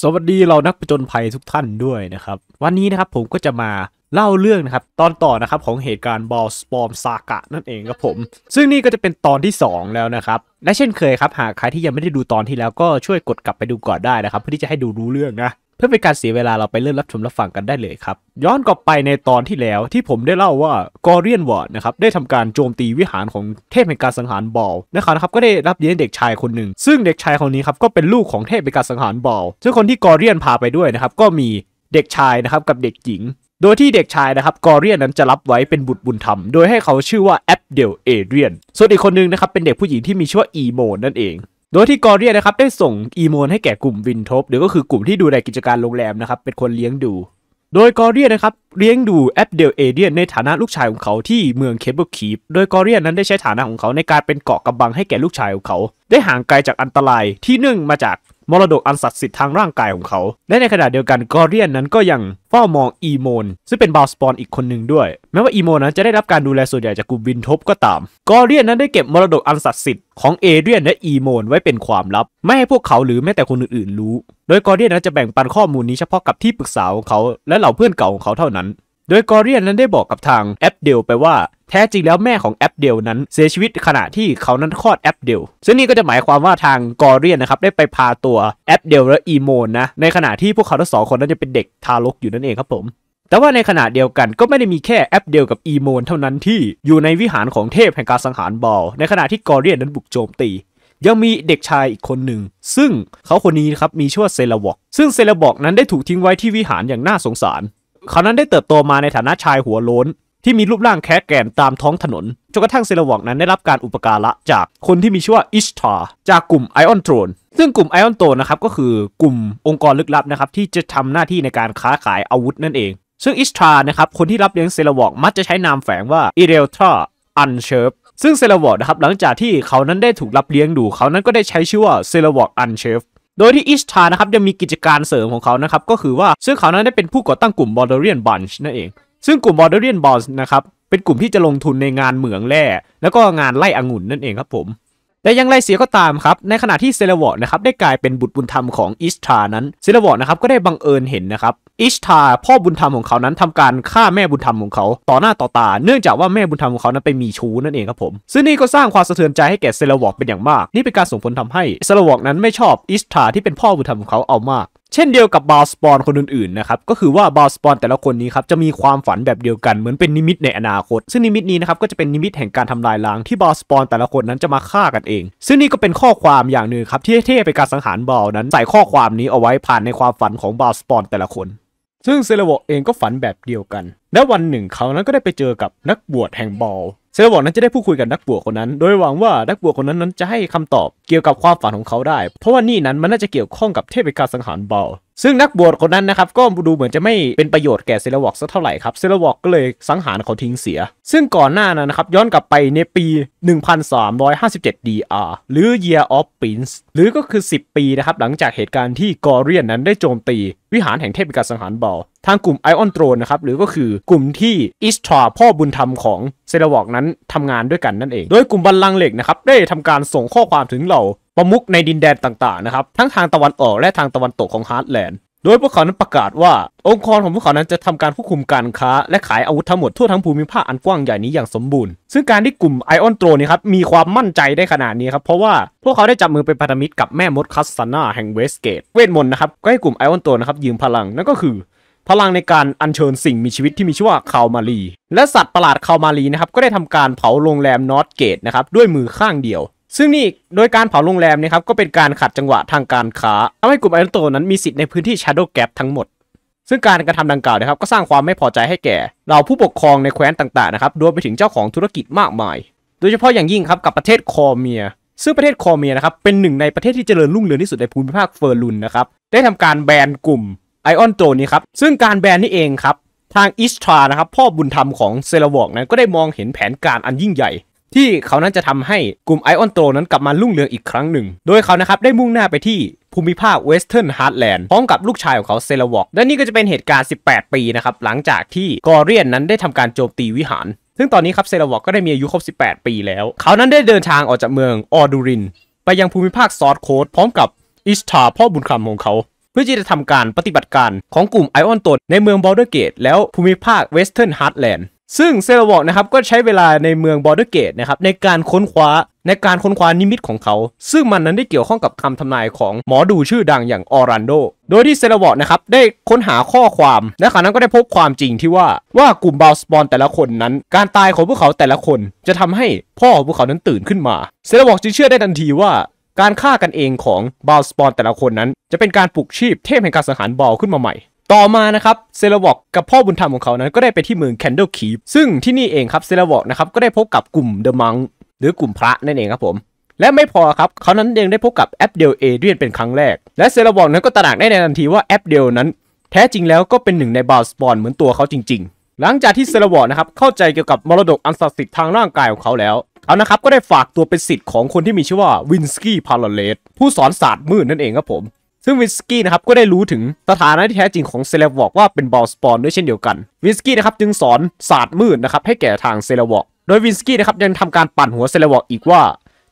สวัสดีเรานักประจนภัยทุกท่านด้วยนะครับ วันนี้นะครับผมก็จะมาเล่าเรื่องนะครับตอนต่อนะครับของเหตุการณ์บอลสปอมซากะนั่นเองครับผม ซึ่งนี่ก็จะเป็นตอนที่ 2 แล้วนะครับและเช่นเคยครับ หากใครที่ยังไม่ได้ดูตอนที่แล้วก็ช่วยกดกลับไปดูก่อนได้นะครับเพื่อที่จะให้ดูรู้เรื่องนะเพื่อเป็นการเสียเวลาเราไปเริ่มรับชมรับฟังกันได้เลยครับย้อนกลับไปในตอนที่แล้วที่ผมได้เล่าว่ากอรีนวอร์ดนะครับได้ทำการโจมตีวิหารของเทพแห่งการสังหารบอลนะครับก็ได้รับเยี่ยนเด็กชายคนหนึ่งซึ่งเด็กชายคนนี้ครับก็เป็นลูกของเทพแห่งการสังหารบอลซึ่งคนที่กอรีนพาไปด้วยนะครับก็มีเด็กชายนะครับกับเด็กหญิง โดยที่เด็กชายนะครับกอรีนนั้นจะรับไว้เป็นบุตรบุญธรรมโดยให้เขาชื่อว่าแอปเดลเอเดียนส่วนอีกคนนึงนะครับเป็นเด็กผู้หญิงที่มีชื่อว่าอีโมนั่นเองโดยที่กอเรียนะครับได้ส่งอีโมนให้แก่กลุ่มวินทบหรือก็คือกลุ่มที่ดูแลกิจการโรงแรมนะครับเป็นคนเลี้ยงดู โดยกอเรียนะครับเลี้ยงดูแอปเดลเอเดียนในฐานะลูกชายของเขาที่เมืองเคเบิลคีฟโดยกอเรียนั้นได้ใช้ฐานะของเขาในการเป็นเกาะกำบังให้แก่ลูกชายของเขา ได้ห่างไกลจากอันตรายที่เนื่องมาจากมรดกอันศักดิ์สิทธิ์ทางร่างกายของเขา และในขณะเดียวกันกอเรียนนั้นก็ยังเฝ้ามองอีโมนซึ่งเป็นบาวสปอนอีกคนหนึ่งด้วย แม้ว่าอีโมนนั้นจะได้รับการดูแลส่วนใหญ่จากกลุ่มวินทบก็ตามกอเรียนนั้นได้เก็บมรดกอันศักดิ์สิทธิ์ของเอเดียนและอีโมนไว้เป็นความลับ ไม่ให้พวกเขาหรือแม้แต่คนอื่นๆ รู้ โดยกอเรียนนั้นจะแบ่งปันข้อมูลนี้เฉพาะกับที่ปรึกษาของเขาและเหล่าเพื่อนเก่าของเขาเท่านั้นโดยกอเรียนนั้นได้บอกกับทางแอปเดลไปว่า แท้จริงแล้วแม่ของแอปเดลนั้นเสียชีวิตขณะที่เขานั้นคลอดแอปเดลซึ่งนี่ก็จะหมายความว่าทางกอเรียนนะครับได้ไปพาตัวแอปเดลและอีโมนนะในขณะที่พวกเขาทั้งสองคนนั้นจะเป็นเด็กทารกอยู่นั่นเองครับผม แต่ว่าในขณะเดียวกันก็ไม่ได้มีแค่แอปเดลกับอีโมนเท่านั้นที่อยู่ในวิหารของเทพแห่งการสังหารบอลในขณะที่กอเรียนนั้นบุกโจมตี ยังมีเด็กชายอีกคนหนึ่งซึ่งเขาคนนี้ครับมีชื่อว่าเซลวอกซึ่งเซลวอกนั้นได้ถูกทิ้งไว้ที่วิหารอย่างน่าสงสารเขานั้นได้เติบโตมาในฐานะชายหัวโล้น ที่มีรูปร่างแคะแก่นตามท้องถนนจนกระทั่งเซลวอกนั้นได้รับการอุปการะจากคนที่มีชื่อว่าอิชทาจากกลุ่มไอออนโตรนซึ่งกลุ่มไอออนโตรนนะครับก็คือกลุ่มองค์กรลึกลับนะครับที่จะทำหน้าที่ในการค้าขายอาวุธนั่นเอง ซึ่งอิชทานะครับคนที่รับเลี้ยงเซลวอกมักจะใช้นามแฝงว่าอิเรลทาอันเชฟซึ่งเซลวอกนะครับหลังจากที่เขานั้นได้ถูกรับเลี้ยงดู เขานั้นก็ได้ใช้ชื่อว่าเซลวอกอันเชฟโดยที่อิชทานะครับยังมีกิจการเสริมของเขานะครับ ก็คือว่า ซึ่งเขานั้นได้เป็นผู้ก่อตั้งกลุ่มบอร์เดเรียนบันช์นั่นเอง ซึ่งกลุ่มบอร์เดเรียนบันช์นะครับ เป็นกลุ่มที่จะลงทุนในงานเหมืองแร่แล้วก็งานไล่องุ่นนั่นเองครับผมแต่อย่างไรเสียก็ตามครับในขณะที่เซเลวอร์นะครับได้กลายเป็นบุตรบุญธรรมของอิชทานั้นเซเลวอร์นะครับก็ได้บังเอิญเห็นนะครับอิชทา พ่อบุญธรรมของเขานั้น ทำการฆ่าแม่บุญธรรมของเขา ต่อหน้าต่อตา เนื่องจากว่าแม่บุญธรรมของเขานั้นไปมีชู้นั่นเองครับผม ซึ่งนี่ก็สร้างความสะเทือนใจให้แก่เซเลวอร์เป็นอย่างมาก นี่เป็นการส่งผลทำให้เซเลวอร์นั้นไม่ชอบอิชทาที่เป็นพ่อบุญธรรมของเขาเอามากเช่นเดียวกับบาสปอน คนอื่นๆนะครับก็คือว่าบาสปอนแต่ละคนนี้ครับจะมีความฝันแบบเดียวกันเหมือนเป็นนิมิตในอนาคต ซึ่งนิมิตนี้นะครับก็จะเป็นนิมิตแห่งการทำลายล้างที่บาสปอนแต่ละคนนั้นจะมาฆ่ากันเอง ซึ่งนี่ก็เป็นข้อความอย่างหนึ่งครับที่เท่ๆไปการสังหารบอลนั้นใส่ข้อความนี้เอาไว้ผ่านในความฝันของบาสปอนแต่ละคน ซึ่งเซเลโวเองก็ฝันแบบเดียวกันและวันหนึ่ง เขานั้นก็ได้ไปเจอกับนักบวชแห่งบอลเซลบอกนั้นจะได้พูดคุยกับนักบวชคนนั้นโดยหวังว่านักบวชคนนั้นนั้นจะให้คำตอบ เกี่ยวกับความฝันของเขาได้ เพราะว่านี่นั้นมันน่าจะเกี่ยวข้องกับเทพกาสังหารเบาซึ่งนักบวชคนนั้นนะครับ ก็ดูเหมือนจะไม่เป็นประโยชน์แก่เซลวอกสักเท่าไหร่ครับ เซลวอกก็เลยสังหารเขาทิ้งเสีย ซึ่งก่อนหน้านั้นนะครับ ย้อนกลับไปในปี 1357 DR หรือ Year of Prince หรือก็คือ 10 ปีนะครับ หลังจากเหตุการณ์ที่กอรเรียนนั้นได้โจมตี วิหารแห่งเทพกาสังหารบอลทางกลุ่มไอออนโตรนนะครับหรือก็คือกลุ่มที่อิสทราพ่อบุญธรรมของเซลวอกนั้นทำงานด้วยกันนั่นเอง โดยกลุ่มบัลลังเหล็กนะครับได้ทำการส่งข้อความถึงเหล่าประมุขในดินแดนต่างๆ นะครับ ทั้งทางตะวันออกและทางตะวันตกของฮาร์ดแลนด์ โดยพวกเขานั้นประกาศว่าองค์กรของพวกเขานั้นจะทำการควบคุมการค้า และขายอาวุธทั้งหมดทั่วทั้งภูมิภาคอันกว้างใหญ่นี้อย่างสมบูรณ์ ซึ่งการที่กลุ่มไอออนโตรนี่ครับมีความมั่นใจได้ขนาดนี้ครับเพราะว่าพวกเขาได้จับมือเป็นพันธมิตรกับแม่มดคัสซาน่าแห่งเวสเกตเวทมนต์นะครับก็ให้กลุ่มไอออนโตรนะครับยืมพลังนั่นก็คือพลังในการอัญเชิญสิ่งมีชีวิตที่มีชื่อว่าคาวมารีและสัตว์ประหลาดคาวมารีนะครับก็ได้ทำการเผาโรงแรมนอตเกตนะครับด้วยมือข้างเดียวซึ่งนี่โดยการเผาโรงแรมนะครับก็เป็นการขัดจังหวะทางการค้าทำให้กลุ่มไอรอนโตนั้นมีสิทธิ์ในพื้นที่ Shadow Gap ทั้งหมด ซึ่งการกระทำดังกล่าวนะครับก็สร้างความไม่พอใจให้แก่ เราผู้ปกครองในแคว้นต่างๆนะครับรวมไปถึงเจ้าของธุรกิจมากมาย โดยเฉพาะอย่างยิ่งครับกับประเทศคอเมียซึ่งประเทศคอเมียนะครับเป็นหนึ่งในประเทศที่เจริญรุ่งเรืองที่สุดในภูมิภาคเฟอร์ลุนนะครับได้ทำการแบนกลุ่มไอออนโตนี้ครับซึ่งการแบนนี่เองครับทางอิสทรานะครับพ่อบุญธรรมของเซลวอกนั้นก็ได้มองเห็นแผนการอันยิ่งใหญ่ที่เขานั้นจะทำให้กลุ่มไอออนโตรนั้นกลับมารุ่งเรืองอีกครั้งหนึ่ง โดยเขานะครับได้มุ่งหน้าไปที่ภูมิภาคเวสเทิร์นฮาร์ดแลนด์พร้อมกับลูกชายของเขาเซลวอกและนี่ก็จะเป็นเหตุการณ์ 18 ปีนะครับ หลังจากที่กอรเรียนนั้นได้ทำการโจมตีวิหาร ซึ่งตอนนี้ครับเซลวอกก็ได้มีอายุครบ 18 ปีแล้ว เขานั้นได้เดินทางออกจากเมืองออดูรินไปยังภูมิภาคซอร์โคดพร้อมกับอิสตาพ่อบุญคาของเขา เพื่อที่จะทำการปฏิบัติการของกลุ่มไอออนตนในเมืองบอลเดอร์เกตแล้วภูมิภาคเวสเทิร์นฮาร์ดแลนด์ซึ่งเซลวอกนะครับก็ใช้เวลาในเมืองบอร์เดอร์เกตนะครับในการค้นคว้าในการค้นคว้านิมิตของเขา ซึ่งมันนั้นได้เกี่ยวข้องกับคำทำนายของหมอดูชื่อดังอย่างออรันโดโดยที่เซลวอกนะครับได้ค้นหาข้อความ และขณะนั้นก็ได้พบความจริงที่ว่า ว่ากลุ่มบาวสปอนแต่ละคนนั้น การตายของพวกเขาแต่ละคน จะทำให้พ่อของพวกเขานั้นตื่นขึ้นมาเซลวอกจึงเชื่อได้ทันทีว่าการฆ่ากันเองของบาวสปอนแต่ละคนนั้น จะเป็นการปลุกชีพ เทพแห่งการสังหารบอลขึ้นมาใหม่ต่อมานะครับเซลวอกกับพ่อบุญธรรมของเขานั้นก็ได้ไปที่เมืองแคนเดลคีฟซึ่งที่นี่เองครับเซลวอกนะครับก็ได้พบกับกลุ่มเดอะมังหรือกลุ่มพระนั่นเองครับผม และไม่พอครับเขานั้นเองได้พบกับแอปเดลเอเดียนเป็นครั้งแรกและเซลวอกนั้นก็ตระหนักได้ในทันทีว่าแอปเดลนั้น แท้จริงแล้วก็เป็นหนึ่งในบาสปอนเหมือนตัวเขาจริงๆ หลังจากที่เซลวอกนะครับเข้าใจเกี่ยวกับมรดกอันศักดิ์สิทธิ์ทางร่างกายของเขาแล้วเขานะครับก็ได้ฝากตัวเป็นสิทธิ์ของคนที่มีชื่อว่าวินสกี้พาราเลสผู้สอนศาสตร์มืดนั่นเองครับผมซึ่งวิสกี้นะครับก็ได้รู้ถึงสถานะที่แท้จริงของเซเลวอกว่าเป็นบอลสปอนด้วยเช่นเดียวกันวิสกี้นะครับจึงสอนศาสตร์มืดนะครับให้แก่ทางเซเลวอกโดยวิสกี้นะครับยังทำการปั่นหัวเซเลวอกอีกว่า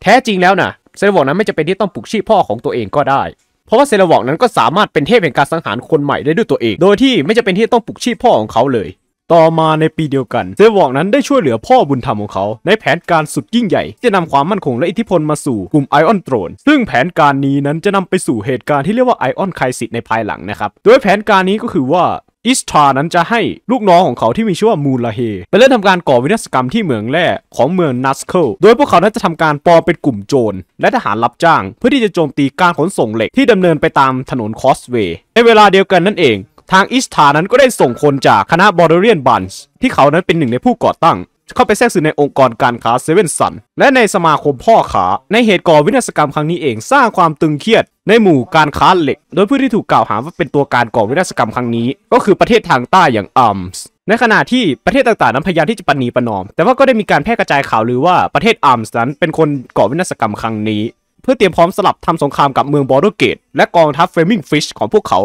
แท้จริงแล้วนะเซเลวอกนั้นไม่จำเป็นที่ต้องปลุกชีพพ่อของตัวเองก็ได้ เพราะว่าเซเลวอกนั้นก็สามารถเป็นเทพแห่งการสังหารคนใหม่ได้ด้วยตัวเองโดยที่ไม่จำเป็นที่ต้องปลุกชีพพ่อของเขาเลยต่อมาในปีเดียวกันเซวอกนั้นได้ช่วยเหลือพ่อบุญธรรมของเขาในแผนการสุดยิ่งใหญ่ จะนำความมั่นคงและอิทธิพลมาสู่ กลุ่มไอออนโตรนซึ่งแผนการนี้นั้นจะนำไปสู่เหตุการณ์ที่เรียกว่าไอออนไคสิตในภายหลังนะครับ โดยแผนการนี้ก็คือว่าอิสรานั้นจะให้ลูกน้องของเขาที่มีชื่อว่ามูลาเฮไปเริ่มทำการก่อวินาศกรรมที่เมืองแร่ของเมืองนัสเคิลโดยพวกเขานั้นจะทำการปลอมเป็นกลุ่มโจร และทหารรับจ้าง เพื่อที่จะโจมตีการขนส่งเหล็กที่ดำเนินไปตามถนนคอสเวย์ในเวลาเดียวกันนั่นเองทางอิสตานั้นก็ได้ส่งคนจากคณะบอร์เดรียนบันส์ที่เขานั้นเป็นหนึ่งในผู้ก่อตั้ง เข้าไปแทรกซึมในองค์กรการค้าเซเว่นสันและในสมาคมพ่อขาในเหตุก่อวินาศกรรมครั้งนี้เองสร้างความตึงเครียด ในหมู่การค้าเหล็ก โดยผู้ที่ถูกกล่าวหาว่าเป็นตัวการก่อวินาศกรรมครั้งนี้ ก็คือประเทศทางใต้อย่างอัมส์ในขณะที่ประเทศต่าง ๆ นั้นพยายามที่จะปนีประนอมแต่ว่าก็ได้มีการแพร่กระจายข่าวหรือว่าประเทศอัมส์นั้นเป็นคนก่อวินาศกรรมครั้งนี้เพื่อเตรียมพร้อมสลับทำสงครามกับเมืองบอร์โดเกตและกองทัพเฟมิงฟิชของพวกเขา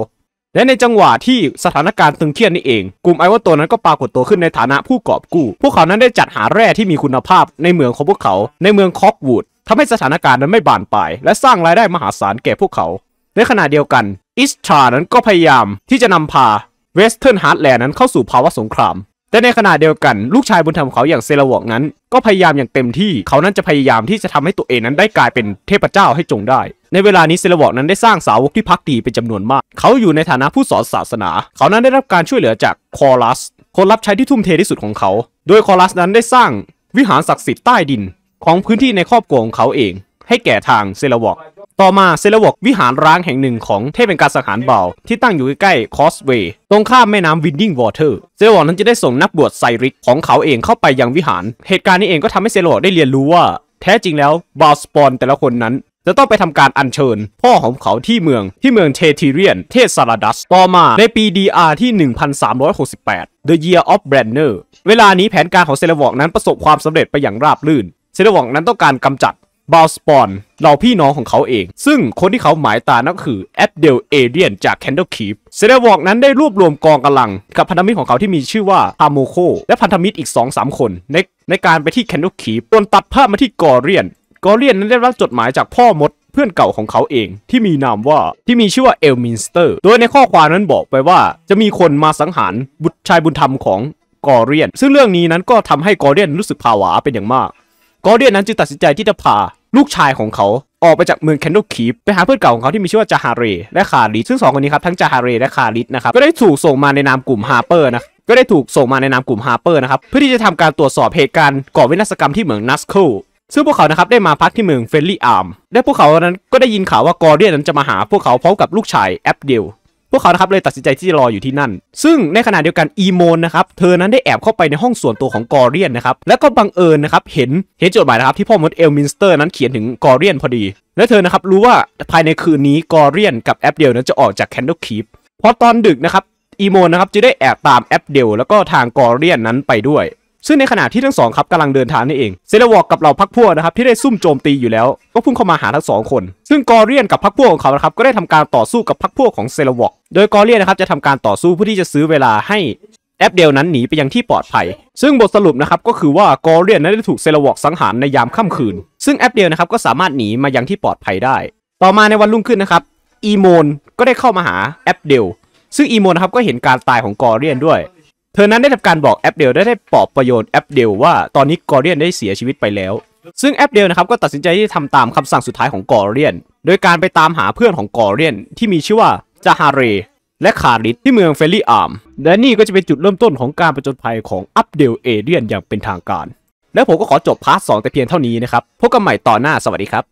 และในจังหวะที่สถานการณ์ตึงเครียดนี่เอง กลุ่มไอวัตโตนั้นก็ปรากฏตัวขึ้นในฐานะผู้กอบกู้ พวกเขานั้นได้จัดหาแร่ที่มีคุณภาพในเมืองของพวกเขา ในเมืองคอกวูดทำให้สถานการณ์นั้นไม่บานปลายและสร้างรายได้มหาศาลแก่พวกเขา ในขณะเดียวกันอิสชานั้นก็พยายาม ที่จะนำพาเวสเทิร์นฮาร์ดแลนด์นั้นเข้าสู่ภาวะสงครามแต่ในขณะเดียวกัน ลูกชายบุญธรรมของเขาอย่างเซลวอกนั้น ก็พยายามอย่างเต็มที่เขานั้นจะพยายามที่จะทำให้ตัวเองนั้นได้กลายเป็นเทพเจ้าให้จงได้ ในเวลานี้เซลวอกนั้นได้สร้างสาวกที่พักดีเป็นจำนวนมาก เขาอยู่ในฐานะผู้สอนศาสนา เขานั้นได้รับการช่วยเหลือจากคอรัส คนรับใช้ที่ทุ่มเทที่สุดของเขาโดยคอรัสนั้นได้สร้างวิหารศักดิ์สิทธิ์ใต้ดิน ของพื้นที่ในครอบครัวของเขาเองให้แก่ทางเซลวอก ต่อมาเซลวอกวิหารร้างแห่งหนึ่งของเทพเป็นการสังหารเบาที่ตั้งอยู่ใกล้คอสเวย์ตรงข้ามแม่น้ำวินดิ้งวอเตอร์เซลวอกนั้นจะได้ส่งนักบวชไซริก ของเขาเองเข้าไปยังวิหาร เหตุการณ์นี้เองก็ทำให้เซลวอกได้เรียนรู้ว่า แท้จริงแล้วบาสปอนแต่ละคนนั้น จะต้องไปทำการอัญเชิญ พ่อของเขาที่เมือง ที่เมืองเททเรียน เทศซาราดัสต่อมาในปี DR ที่ 1368 The Year of Branner เวลานี้แผนการของเซลวอกนั้นประสบความสำเร็จไปอย่างราบรื่นเซลวอกนั้นต้องการกำจัดบาสปอนเราพี่น้องของเขาเอง ซึ่งคนที่เขาหมายตานั่นคือแอดเดลเอเดียนจากแคนเดลคีฟเซเดวอกนั้นได้รวบรวมกองกำลัง กับพันธมิตรของเขาที่มีชื่อว่าฮาโมโคและพันธมิตรอีก 2-3 คน ในในการไปที่แคนเดลคีฟจนตัดภาพมาที่กอรเรียน กอรเรียนนั้นได้รับจดหมายจากพ่อมดเพื่อนเก่าของเขาเอง ที่มีนามว่าที่มีชื่อว่าเอลมินสเตอร์ โดยในข้อความนั้นบอกไปว่า จะมีคนมาสังหารบุตรชายบุญธรรมของกอรเรียน ซึ่งเรื่องนี้นั้นก็ทำให้กอรเรียนรู้สึกผวาเป็นอย่างมาก กอรเรียนนั้นจึงตัดสินใจที่จะพาลูกชายของเขาออกไปจากเมืองแคนโดคีปไปหาเพื่อนเก่าของเขาที่มีชื่อว่าจาฮาเรและคาริซึ่งสองคนนี้ครับ ทั้งจาฮาเรและคาริสนะครับก็ได้ถูกส่งมาในนามกลุ่มฮาร์เปอร์นะก็ได้ถูกส่งมาในนามกลุ่มฮาร์เปอร์นะครับเพื่อที่จะทำการตรวจสอบเหตุการณ์ก่อวินาศกรรมที่เมืองนัสโคซึ่งพวกเขานะครับได้มาพักที่เมืองเฟลลี่อาร์มและพวกเขานั้นก็ได้ยินข่าวว่ากอร์เดียนนั้นจะมาหาพวกเขาพร้อมกับลูกชายแอปเดลพวกเขานะครับเลยตัดสินใจที่จะรออยู่ที่นั่น ซึ่งในขณะเดียวกันอีโมนนะครับเธอนั้นได้แอบเข้าไปในห้องส่วนตัวของกอเรียนนะครับแล้วก็บังเอิญนะครับเห็นเห็นจดหมายนะครับที่พ่อมดเอลมินสเตอร์นั้นเขียนถึงกอเรียนพอดี และเธอนะครับรู้ว่า ภายในคืนนี้กอเรียน กับแอปเดียวนั้นจะออกจากแคนดลคีฟพอตอนดึกนะครับอีโมนนะครับจะได้แอบตามแอปเดลแล้วก็ทางกอเรียนนั้นไปด้วยซึ่งในขณะที่ทั้งสองครับกำลังเดินทางนี่เองเซลวอกกับเหล่าพักพวกนะครับที่ได้ซุ่มโจมตีอยู่แล้ว ก็พุ่งเข้ามาหาทั้งสองคน ซึ่งกอเรียนกับพักพวกของเขาครับ ก็ได้ทำการต่อสู้กับพักพวกของเซลวอกโดยกอเรียนนะครับจะทำการต่อสู้เพื่อที่จะซื้อเวลาให้แอปเดลนั้นหนีไปยังที่ปลอดภัย ซึ่งบทสรุปนะครับก็คือว่ากอเรียนนั้นได้ถูกเซลวอกสังหารในยามค่ำคืนซึ่งแอปเดลนะครับก็สามารถหนีมายังที่ปลอดภัยได้ ต่อมาในวันรุ่งขึ้นนะครับอีโมนก็ได้เข้ามาหาแอปเดล ซึ่งอีโมนนะครับก็เห็นการตายของกอเรียนด้วยเธอนั้นได้ทำการบอกแอปเดล ได้ได้ปลอบประโยชน์แอปเดลว่าตอนนี้ กอรเรียนได้เสียชีวิตไปแล้ว ซึ่งแอปเดลนะครับก็ตัดสินใจที่ทำตามคำสั่งสุดท้ายของกอรเรียน โดยการไปตามหาเพื่อนของกอรเรียนที่มีชื่อว่าจาฮาเรและคาริสที่เมืองเฟลลี่อาร์มและนี่ก็จะเป็นจุดเริ่มต้นของการประจนภัยของอัปเดลเอเดียนอย่างเป็นทางการ แล้วผมก็ขอจบพาร์ทสองแต่เพียงเท่านี้นะครับพบกันใหม่ต่อหน้าสวัสดีครับ